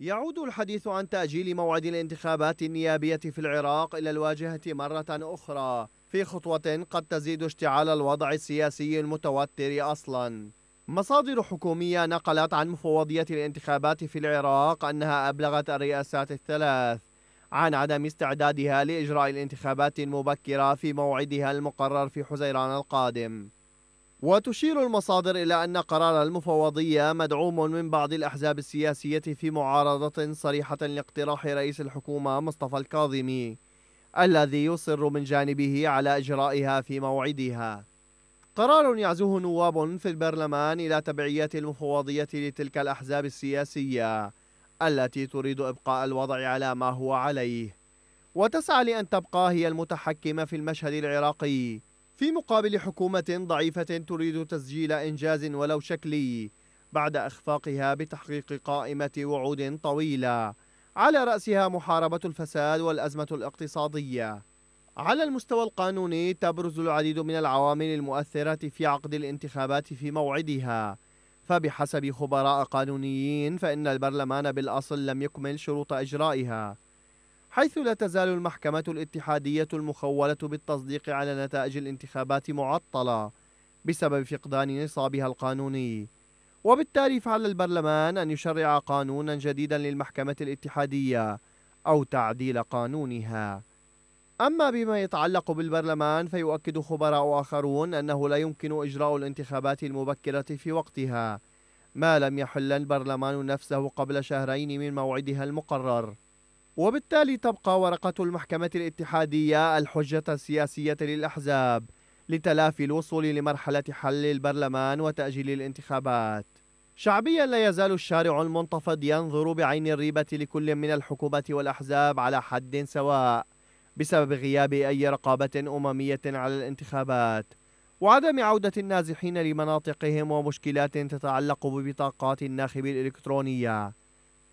يعود الحديث عن تأجيل موعد الانتخابات النيابية في العراق إلى الواجهة مرة أخرى في خطوة قد تزيد اشتعال الوضع السياسي المتوتر أصلا مصادر حكومية نقلت عن مفوضية الانتخابات في العراق أنها أبلغت الرئاسات الثلاث عن عدم استعدادها لإجراء الانتخابات المبكرة في موعدها المقرر في حزيران القادم وتشير المصادر إلى أن قرار المفوضية مدعوم من بعض الأحزاب السياسية في معارضة صريحة لاقتراح رئيس الحكومة مصطفى الكاظمي الذي يصر من جانبه على إجرائها في موعدها قرار يعزوه نواب في البرلمان إلى تبعية المفوضية لتلك الأحزاب السياسية التي تريد إبقاء الوضع على ما هو عليه وتسعى لأن تبقى هي المتحكمة في المشهد العراقي في مقابل حكومة ضعيفة تريد تسجيل إنجاز ولو شكلي بعد إخفاقها بتحقيق قائمة وعود طويلة على رأسها محاربة الفساد والأزمة الاقتصادية على المستوى القانوني تبرز العديد من العوامل المؤثرة في عقد الانتخابات في موعدها فبحسب خبراء قانونيين فإن البرلمان بالأصل لم يكمل شروط إجرائها حيث لا تزال المحكمة الاتحادية المخولة بالتصديق على نتائج الانتخابات معطلة بسبب فقدان نصابها القانوني وبالتالي فعل البرلمان أن يشرع قانونا جديدا للمحكمة الاتحادية أو تعديل قانونها أما بما يتعلق بالبرلمان فيؤكد خبراء آخرون أنه لا يمكن إجراء الانتخابات المبكرة في وقتها ما لم يحل البرلمان نفسه قبل شهرين من موعدها المقرر وبالتالي تبقى ورقة المحكمة الاتحادية الحجة السياسية للأحزاب لتلافي الوصول لمرحلة حل البرلمان وتأجيل الانتخابات. شعبيا لا يزال الشارع المنتفض ينظر بعين الريبة لكل من الحكومة والأحزاب على حد سواء بسبب غياب أي رقابة أممية على الانتخابات وعدم عودة النازحين لمناطقهم ومشكلات تتعلق ببطاقات الناخب الإلكترونية.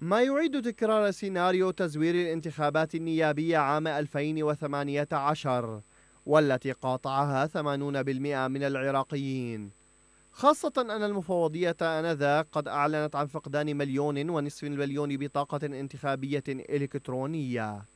ما يعيد تكرار سيناريو تزوير الانتخابات النيابية عام 2018 والتي قاطعها 80% من العراقيين خاصة أن المفوضية آنذاك قد أعلنت عن فقدان مليون ونصف مليون بطاقة انتخابية إلكترونية